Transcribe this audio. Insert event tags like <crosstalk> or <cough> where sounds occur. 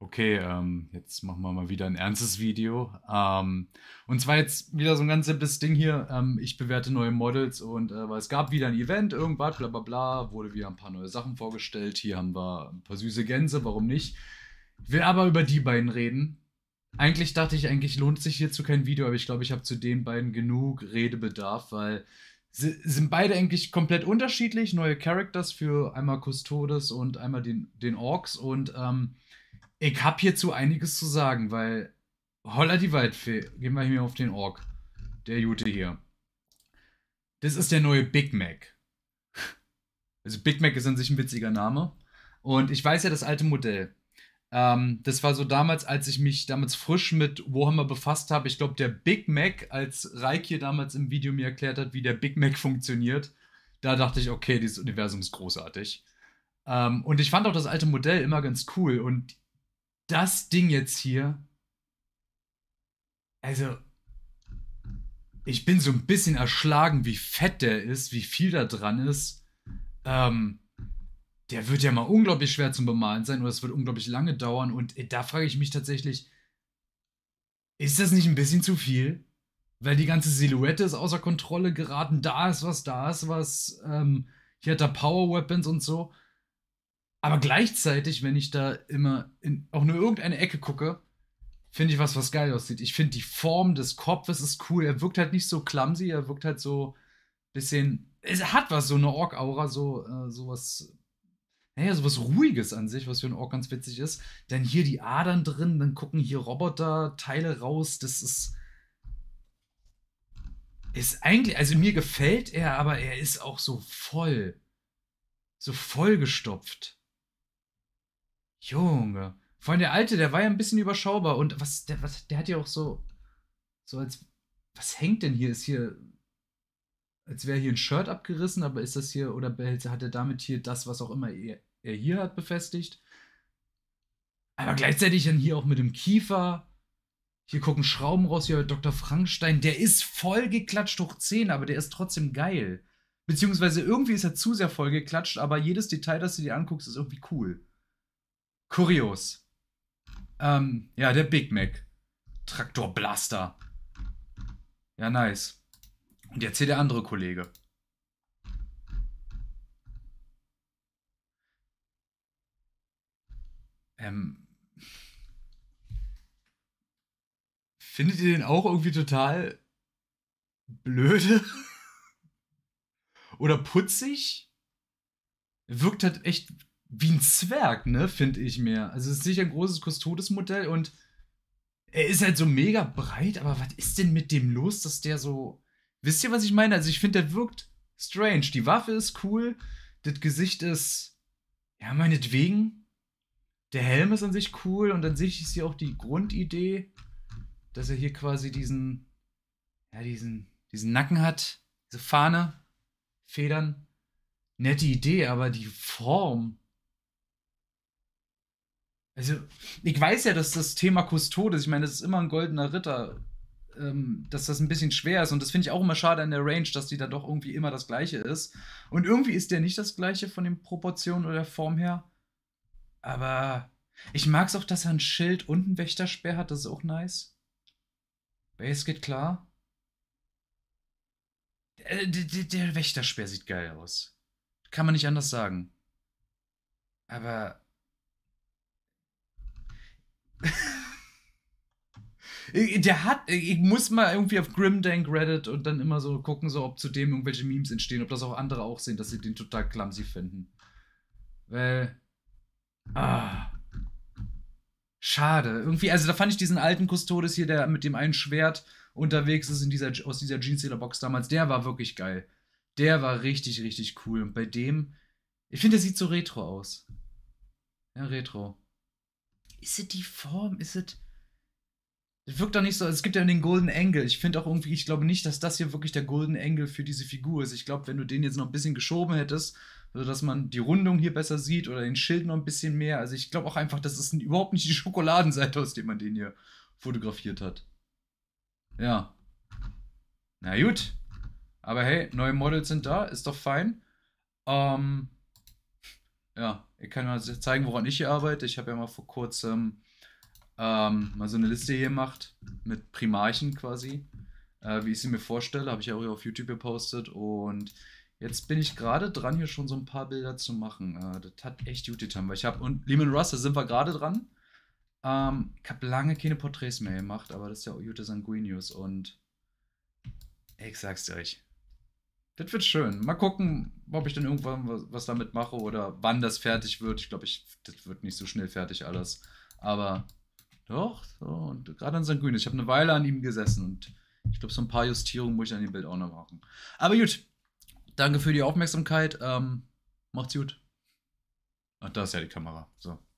okay, ähm, jetzt machen wir mal wieder ein ernstes Video. Ähm, und zwar jetzt wieder so ein ganz simples Ding hier. Ähm, ich bewerte neue Models und äh, es gab wieder ein Event, irgendwas, bla bla bla, wurde wieder ein paar neue Sachen vorgestellt. Hier haben wir ein paar süße Gänse, warum nicht? Ich will aber über die beiden reden. Eigentlich dachte ich, eigentlich lohnt sich hierzu kein Video, aber ich glaube, ich habe zu den beiden genug Redebedarf, weil sie sind beide eigentlich komplett unterschiedlich. Neue Characters für einmal Custodes und einmal den, den Orks und ähm, ich habe hierzu einiges zu sagen, weil holla die Waldfee. Gehen wir hier auf den Org. Der Jute hier. Das ist der neue Big Mac. Also Big Mac ist an sich ein witziger Name. Und ich weiß ja das alte Modell. Ähm, das war so damals, als ich mich damals frisch mit Warhammer befasst habe. Ich glaube, der Big Mac, als Reik hier damals im Video mir erklärt hat, wie der Big Mac funktioniert, da dachte ich, okay, dieses Universum ist großartig. Ähm, und ich fand auch das alte Modell immer ganz cool. Und das Ding jetzt hier. Also, ich bin so ein bisschen erschlagen, wie fett der ist, wie viel da dran ist. Ähm, der wird ja mal unglaublich schwer zum Bemalen sein oder es wird unglaublich lange dauern. Und äh, da frage ich mich tatsächlich, ist das nicht ein bisschen zu viel? Weil die ganze Silhouette ist außer Kontrolle geraten. Da ist was, da ist was. Ähm, hier hat er Power Weapons und so. Aber gleichzeitig, wenn ich da immer in, auch nur irgendeine Ecke gucke, finde ich was, was geil aussieht. Ich finde die Form des Kopfes ist cool. Er wirkt halt nicht so clumsy, er wirkt halt so ein bisschen. Es hat was, so eine Ork-Aura, so, äh, sowas. Naja, was Ruhiges an sich, was für einen Ork ganz witzig ist. Dann hier die Adern drin, dann gucken hier Roboter-Teile raus. Das ist. Ist eigentlich, also mir gefällt er, aber er ist auch so voll. So vollgestopft. Junge. Vor allem der alte, der war ja ein bisschen überschaubar. Und was, der, was, der hat ja auch so, so als, was hängt denn hier? Ist hier, als wäre hier ein Shirt abgerissen, aber ist das hier, oder hat er damit hier das, was auch immer er, er hier hat, befestigt? Aber gleichzeitig dann hier auch mit dem Kiefer. Hier gucken Schrauben raus, hier Dr. Frankenstein. Der ist voll geklatscht hoch 10, aber der ist trotzdem geil. Beziehungsweise irgendwie ist er zu sehr voll geklatscht, aber jedes Detail, das du dir anguckst, ist irgendwie cool. Kurios. Ähm, ja, der Big Mac. Traktorblaster. Ja, nice. Und jetzt hier der andere Kollege. Ähm. Findet ihr den auch irgendwie total blöde? <laughs> Oder putzig? Wirkt halt echt wie ein Zwerg, ne, finde ich mehr. Also es ist sicher ein großes Custodes-Modell und er ist halt so mega breit, aber was ist denn mit dem los, dass der so. Wisst ihr, was ich meine? Also ich finde, der wirkt strange. Die Waffe ist cool, das Gesicht ist. Ja, meinetwegen. Der Helm ist an sich cool und an sich ist hier auch die Grundidee, dass er hier quasi diesen. Ja, diesen, diesen Nacken hat, diese Fahne, Federn. Nette Idee, aber die Form also, ich weiß ja, dass das Thema Custodes, ich meine, das ist immer ein goldener Ritter, ähm, dass das ein bisschen schwer ist. Und das finde ich auch immer schade an der Range, dass die da doch irgendwie immer das gleiche ist. Und irgendwie ist der nicht das gleiche von den Proportionen oder der Form her. Aber ich mag es auch, dass er ein Schild und ein Wächtersperr hat, das ist auch nice. Base geht klar. Äh, der, der, der Wächterspeer sieht geil aus. Kann man nicht anders sagen. Aber <laughs> Der hat, ich muss mal irgendwie auf Grimdank Reddit und dann immer so gucken, so ob zu dem irgendwelche Memes entstehen, ob das auch andere auch sehen, dass sie den total clumsy finden. Weil. Ah. Schade. Irgendwie, also da fand ich diesen alten Custodes hier, der mit dem einen Schwert unterwegs ist in dieser, aus dieser Jeans-Sealer-Box damals, der war wirklich geil. Der war richtig, richtig cool. Und bei dem, ich finde, der sieht so retro aus. Ja, retro ist es die Form? Ist es. Es wirkt doch nicht so, es gibt ja den Golden Angle. Ich finde auch irgendwie, ich glaube nicht, dass das hier wirklich der Golden Angle für diese Figur ist. Ich glaube, wenn du den jetzt noch ein bisschen geschoben hättest, also dass man die Rundung hier besser sieht oder den Schild noch ein bisschen mehr. Also ich glaube auch einfach, das ist überhaupt nicht die <laughs> Schokoladenseite, aus der man den hier fotografiert hat. Ja. Na gut. Aber hey, neue Models sind da, ist doch fein. Ähm, ja, ich kann mal zeigen, woran ich hier arbeite. Ich habe ja mal vor kurzem ähm, mal so eine Liste hier gemacht mit Primarchen quasi, äh, wie ich sie mir vorstelle. Habe ich ja auch hier auf YouTube gepostet und jetzt bin ich gerade dran, hier schon so ein paar Bilder zu machen. Äh, das hat echt gut getan, weil ich habe, und Lehman Russ, da sind wir gerade dran. Ähm, ich habe lange keine Porträts mehr gemacht, aber das ist ja auch Jutta Sanguinius und ich sag's dir euch, das wird schön. Mal gucken, ob ich dann irgendwann was, was damit mache oder wann das fertig wird. Ich glaube, ich, das wird nicht so schnell fertig alles. Aber doch, so, und gerade an St. Grün. Ich habe eine Weile an ihm gesessen und ich glaube, so ein paar Justierungen muss ich an dem Bild auch noch machen. Aber gut, danke für die Aufmerksamkeit. Ähm, macht's gut. Ach, da ist ja die Kamera. So.